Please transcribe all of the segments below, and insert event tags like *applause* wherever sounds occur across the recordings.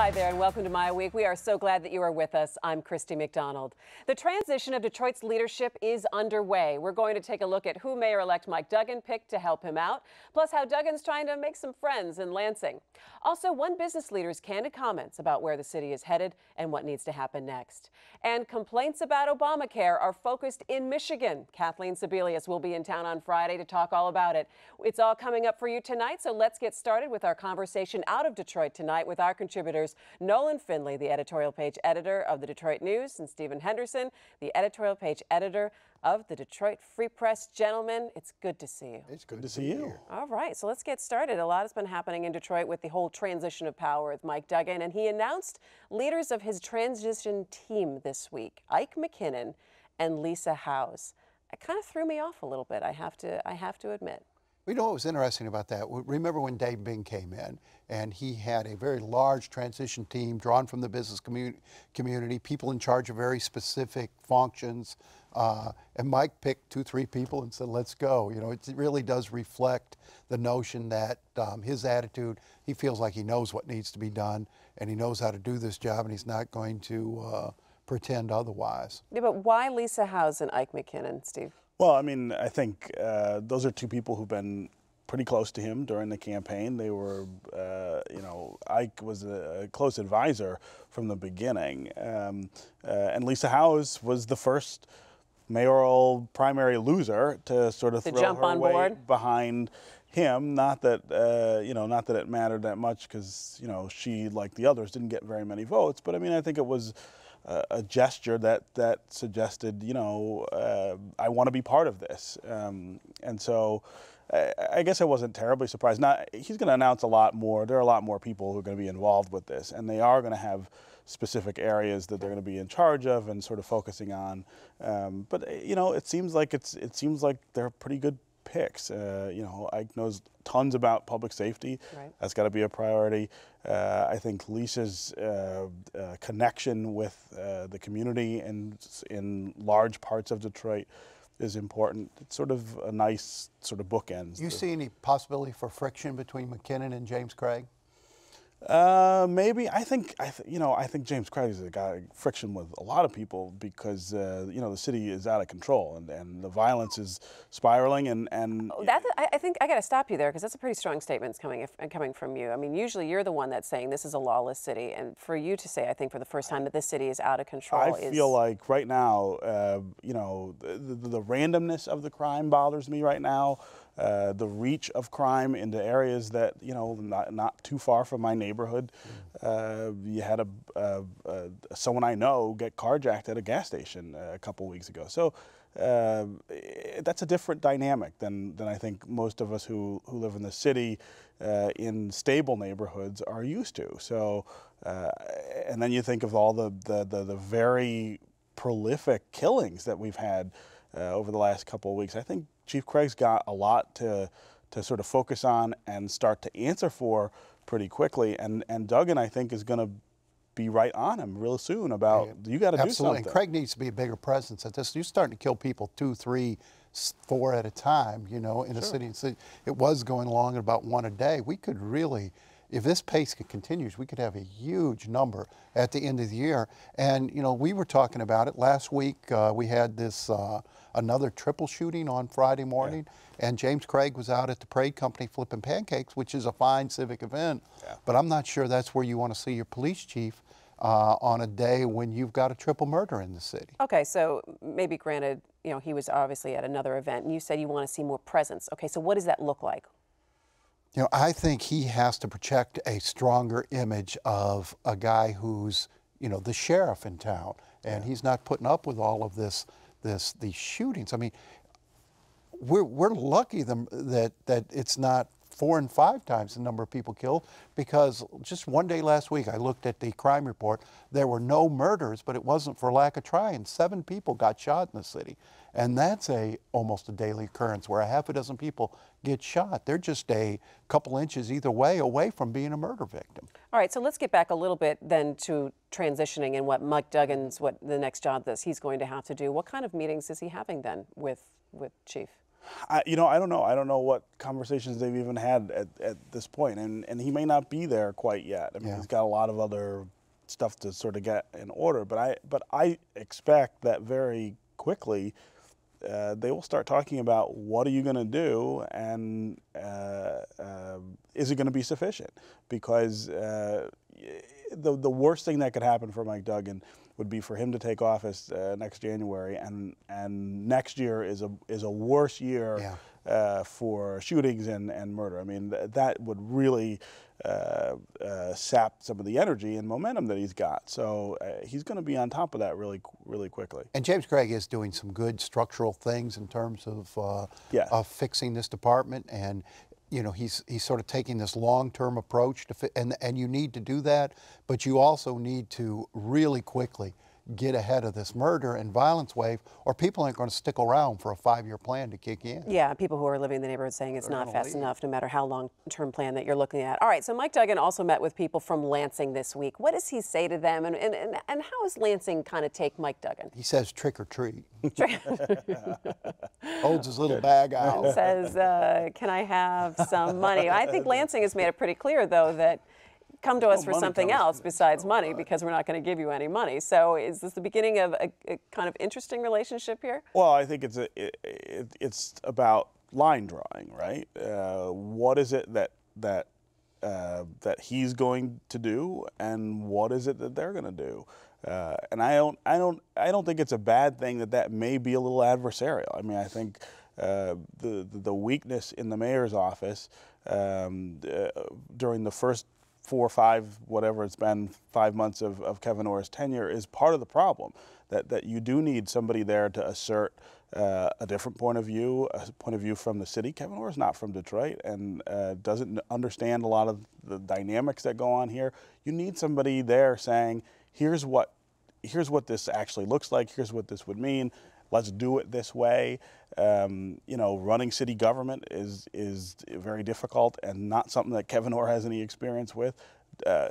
Hi there, and welcome to My Week. We are so glad that you are with us. I'm Christy McDonald. The transition of Detroit's leadership is underway. We're going to take a look at who Mayor elect Mike Duggan picked to help him out, plus how Duggan's trying to make some friends in Lansing. Also, one business leader's candid comments about where the city is headed and what needs to happen next. And complaints about Obamacare are focused in Michigan. Kathleen Sebelius will be in town on Friday to talk all about it. It's all coming up for you tonight, so let's get started with our conversation out of Detroit tonight with our contributors reporters Nolan Finley, the editorial page editor of the Detroit News, and Stephen Henderson, the editorial page editor of the Detroit Free Press. Gentlemen, it's good to see you. It's good to see you. All right, so let's get started. A lot has been happening in Detroit with the whole transition of power with Mike Duggan, and he announced leaders of his transition team this week Ike McKinnon and Lisa Howes. It kind of threw me off a little bit, I have to, I have to admit. We know what was interesting about that. Remember when Dave Bing came in and he had a very large transition team drawn from the business community, people in charge of very specific functions. Uh, and Mike picked two, three people and said, let's go. You know, it really does reflect the notion that um, his attitude, he feels like he knows what needs to be done and he knows how to do this job and he's not going to uh, pretend otherwise. Yeah, but why Lisa Howes and Ike McKinnon, Steve? Well, I mean, I think uh, those are two people who've been pretty close to him during the campaign. They were, uh, you know, Ike was a close advisor from the beginning. Um, uh, and Lisa Howes was the first mayoral primary loser to sort of to throw her board. behind him. Not that, uh, you know, not that it mattered that much because, you know, she, like the others, didn't get very many votes. But I mean, I think it was a, gesture that that suggested, you know, uh, I want to be part of this. Um, and so I, I, guess I wasn't terribly surprised. Now he's going to announce a lot more. There are a lot more people who are going to be involved with this, and they are going to have specific areas that they're going to be in charge of and sort of focusing on. Um, but you know, it seems like it's it seems like they're pretty good picks. Uh, you know, Ike knows tons about public safety. Right. That's got to be a priority. Uh, I think Lisa's uh, uh connection with uh, the community and in large parts of Detroit is important. It's sort of a nice sort of bookends. You see any possibility for friction between McKinnon and James Craig? Uh, maybe I think I th you know I think James Crowley's got friction with a lot of people because uh, you know the city is out of control and, and the violence is spiraling and and oh, I think I got to stop you there because that's a pretty strong statement coming if, coming from you. I mean, usually you're the one that's saying this is a lawless city, and for you to say I think for the first time that this city is out of control. I is... feel like right now, uh, you know, the, the, the randomness of the crime bothers me right now uh, the reach of crime into areas that, you know, not, not too far from my neighborhood. Uh, you had a, a, a, someone I know get carjacked at a gas station uh, a couple weeks ago. So uh, that's a different dynamic than, than I think most of us who, who live in the city uh, in stable neighborhoods are used to. So, and then you think of all the, the, the, the very prolific killings that we've had uh, over the last couple of weeks. I think Chief Craig's got a lot to to sort of focus on and start to answer for pretty quickly. And and Duggan, I think, is going to be right on him real soon about yeah, you got to do something. And Craig needs to be a bigger presence at this. You're starting to kill people two, three, four at a time. You know, in sure. a city. It was going along at about one a day. We could really if this pace continues, we could have a huge number at the end of the year. And you know, we were talking about it last week. Uh, we had this uh, another triple shooting on Friday morning, yeah. and James Craig was out at the Parade Company flipping pancakes, which is a fine civic event. Yeah. But I'm not sure that's where you want to see your police chief. Uh, on a day when you've got a triple murder in the city. Okay, so maybe granted, you know, he was obviously at another event, and you said you want to see more presence. Okay, so what does that look like? You know, I think he has to project a stronger image of a guy who's, you know, the sheriff in town, and yeah. he's not putting up with all of this, this, these shootings. I mean, we're we're lucky them, that that it's not four and five times the number of people killed because just one day last week I looked at the crime report. There were no murders, but it wasn't for lack of trying. Seven people got shot in the city. And that's a almost a daily occurrence where a half a dozen people get shot. They're just a couple inches either way away from being a murder victim. All right, so let's get back a little bit then to transitioning and what Mike Duggan's what the next job that he's going to have to do. What kind of meetings is he having then with with Chief? I, you know, I don't know. I don't know what conversations they've even had at, at this point, and and he may not be there quite yet. I mean, yeah. he's got a lot of other stuff to sort of get in order. But I but I expect that very quickly. Uh, they will start talking about what are you going to do and uh, uh, is it going to be sufficient? Because uh, the the worst thing that could happen for Mike Duggan would be for him to take office uh, next January, and and next year is a is a worse year yeah. uh, for shootings and, and murder. I mean, th that would really uh, uh sap some of the energy and momentum that he's got. So uh, he's going to be on top of that really really quickly. And James Craig is doing some good structural things in terms of uh, yeah. of fixing this department and you know, he's, he's sort of taking this long-term approach to and, and you need to do that, but you also need to really quickly get ahead of this murder and violence wave, or people aren't going to stick around for a five-year plan to kick in. Yeah, people who are living in the neighborhood saying it's They're not fast leave. enough, no matter how long-term plan that you're looking at. All right, so Mike Duggan also met with people from Lansing this week. What does he say to them, and, and, and, and how is Lansing kind of take Mike Duggan? He says trick or treat. *laughs* *laughs* Holds his little bag out. Says, uh, can I have some money? I think Lansing has made it pretty clear, though, that – come to us for something else besides money because we're not going to give you any money. So is this the beginning of a, a kind of interesting relationship here? Well, I think it's a, it, it, it's about line drawing, right? Uh, what is it that that uh, that he's going to do, and what is it that they're going to do? Uh, and I don't, I don't, I don't think it's a bad thing that that may be a little adversarial. I mean, I think uh, the the weakness in the mayor's office um, uh, during the first four or five, whatever it's been, five months of, of Kevin Orr's tenure is part of the problem. That, that you do need somebody there to assert uh, a different point of view, a point of view from the city. Kevin Orr is not from Detroit and uh, doesn't understand a lot of the dynamics that go on here. You need somebody there saying, here's what, here's what this actually looks like, here's what this would mean, let's do it this way. Um, you know, running city government is is very difficult and not something that Kevin Orr has any experience with. Uh,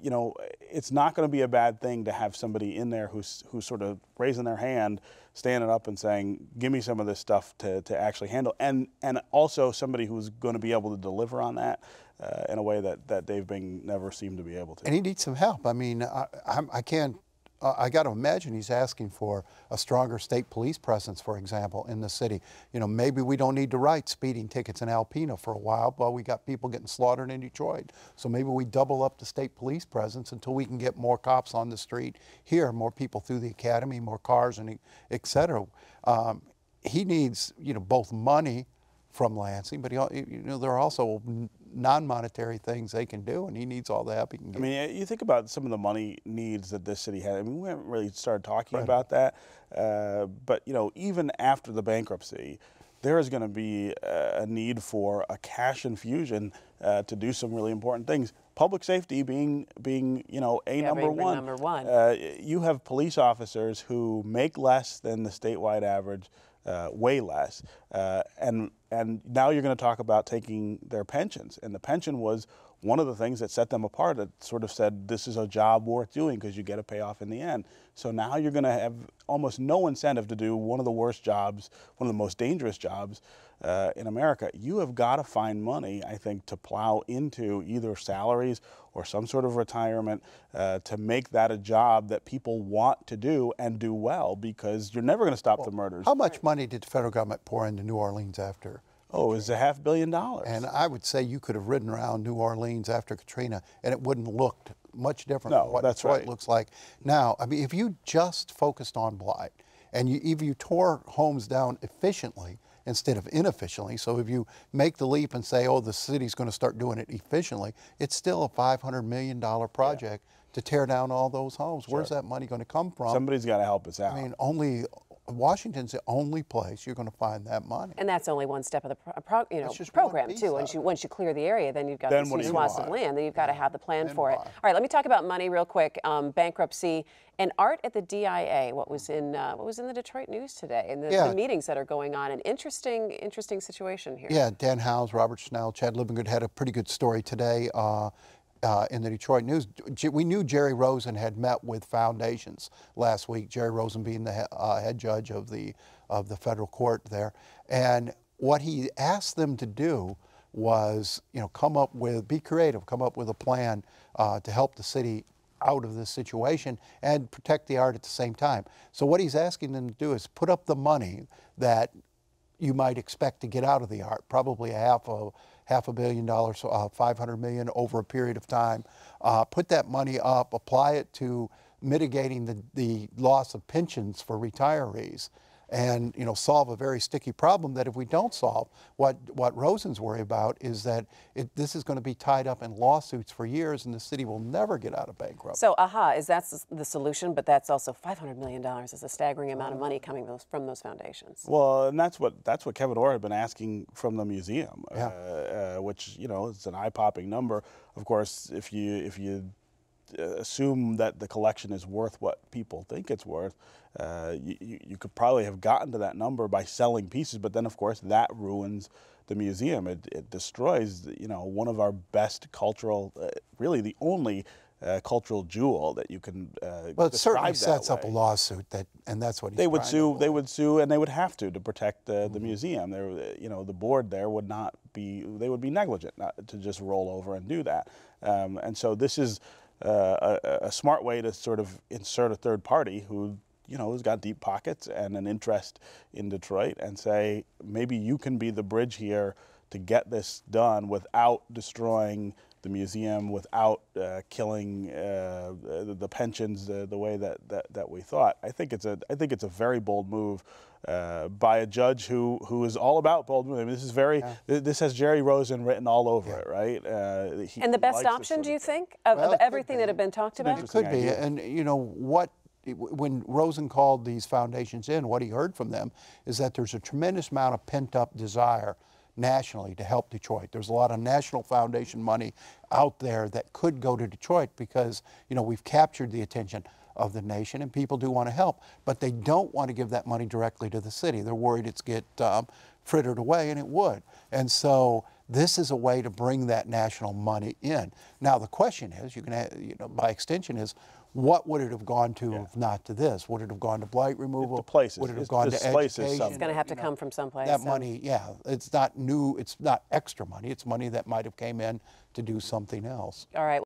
you know, it's not going to be a bad thing to have somebody in there who's who's sort of raising their hand, standing up and saying, "Give me some of this stuff to, to actually handle," and and also somebody who's going to be able to deliver on that uh, in a way that that Dave Bing never seemed to be able to. And he needs some help. I mean, I, I, I can't uh, I got to imagine he's asking for a stronger state police presence, for example, in the city. You know, maybe we don't need to write speeding tickets in Alpena for a while, but we got people getting slaughtered in Detroit. So maybe we double up the state police presence until we can get more cops on the street here, more people through the academy, more cars, and et cetera. Um, he needs, you know, both money from Lansing, but he, you know there are also non-monetary things they can do, and he needs all the help he can get. I mean, eh, you think about some of the money needs that this city had. I mean, we haven't really started talking right. about that, uh, but you know, even after the bankruptcy, there is going to be uh, a need for a cash infusion uh, to do some really important things. Public safety being being you know a yeah, number one. Number one. Uh, you have police officers who make less than the statewide average uh, way less. Uh, and and now you're going to talk about taking their pensions, and the pension was one of the things that set them apart that sort of said this is a job worth doing because you get a payoff in the end. So now you're going to have almost no incentive to do one of the worst jobs, one of the most dangerous jobs uh, in America. You have got to find money, I think, to plow into either salaries or some sort of retirement uh, to make that a job that people want to do and do well because you're never going to stop well, the murders. How much money did the federal government pour into New Orleans after Oh, it was a half billion dollars. And I would say you could have ridden around New Orleans after Katrina, and it wouldn't looked much different no, what that's Detroit right. looks like now. I mean, if you just focused on blight, and you, if you tore homes down efficiently instead of inefficiently, so if you make the leap and say, oh, the city's going to start doing it efficiently, it's still a $500 million project yeah. to tear down all those homes. Sure. Where's that money going to come from? Somebody's got to help us out. I mean, only Washington's the only place you're going to find that money. And that's only one step of the pro, uh, you know, program too. Once you once you clear the area, then you've got then these swaths of land. Then you've got to have the plan then for why? it. All right, let me talk about money real quick. Um, bankruptcy and art at the DIA. What was in uh, what was in the Detroit News today, and the, yeah. the, meetings that are going on. An interesting interesting situation here. Yeah, Dan Howes, Robert Schnell, Chad Livingood had a pretty good story today. Uh, uh, in the Detroit News. We knew Jerry Rosen had met with foundations last week. Jerry Rosen being the he uh, head judge of the of the federal court there, and what he asked them to do was, you know, come up with, be creative, come up with a plan uh, to help the city out of this situation and protect the art at the same time. So what he's asking them to do is put up the money that you might expect to get out of the art, probably a half a half a billion dollars, uh, 500 million over a period of time. Uh, put that money up, apply it to mitigating the, the loss of pensions for retirees and you know solve a very sticky problem that if we don't solve, what what Rosen's worried about is that it, this is going to be tied up in lawsuits for years, and the city will never get out of bankruptcy. So, aha, is that the solution? But that's also 500 million dollars is a staggering amount of money coming those, from those foundations. Well, and that's what that's what Kevin Orr had been asking from the museum, yeah. uh, uh, which you know is an eye-popping number. Of course, if you if you assume that the collection is worth what people think it's worth, uh, you, you, could probably have gotten to that number by selling pieces. But then, of course, that ruins the museum. It, it destroys, you know, one of our best cultural, uh, really the only uh, cultural jewel that you can. Uh, well, it certainly sets up a lawsuit that, and that's what they would sue. They would sue, and they would have to to protect the, mm -hmm. the mm-hmm. museum. There, you know, the board there would not be. They would be negligent not to just roll over and do that. Um, and so this is uh, a, a, smart way to sort of insert a third party who you know has got deep pockets and an interest in Detroit and say maybe you can be the bridge here to get this done without destroying the museum without uh, killing uh, the pensions the, uh, the way that, that, that, we thought. I think it's a I think it's a very bold move uh, by a judge who who is all about bold moves. I mean, this is very yeah. th this has Jerry Rosen written all over yeah. it, right? Uh, and the best option, do you think, of, well, of everything that have been talked about? It could be, idea. and you know what when Rosen called these foundations in, what he heard from them is that there's a tremendous amount of pent up desire nationally to help Detroit. There's a lot of national foundation money out there that could go to Detroit because, you know, we've captured the attention of the nation and people do want to help, but they don't want to give that money directly to the city. They're worried it's get um, frittered away and it would. And so this is a way to bring that national money in. Now the question is, you can, have, you know, by extension is, what would it have gone to yeah. if not to this? Would it have gone to blight removal? The places. Would it have it's, gone to education? It's going to have to know, come from someplace. That so. money, yeah, it's not new. It's not extra money. It's money that might have came in to do something else. All right.